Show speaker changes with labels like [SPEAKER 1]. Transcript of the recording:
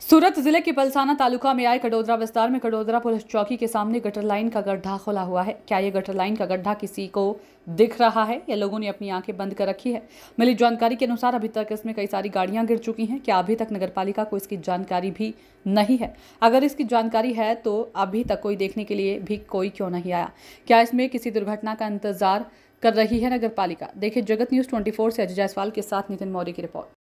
[SPEAKER 1] सूरत जिले के पलसाना तालुका में आए कडोदरा विस्तार में कडोदरा पुलिस चौकी के सामने गटर लाइन का गड्ढा खुला हुआ है क्या ये गटर लाइन का गड्ढा किसी को दिख रहा है या लोगों ने अपनी आंखें बंद कर रखी है मिली जानकारी के अनुसार अभी तक इसमें कई सारी गाड़ियां गिर चुकी हैं क्या अभी तक नगर को इसकी जानकारी भी नहीं है अगर इसकी जानकारी है तो अभी तक कोई देखने के लिए भी कोई क्यों नहीं आया क्या इसमें किसी दुर्घटना का इंतजार कर रही है नगर देखिए जगत न्यूज़ ट्वेंटी से अजय जायसवाल के साथ नितिन मौर्य की रिपोर्ट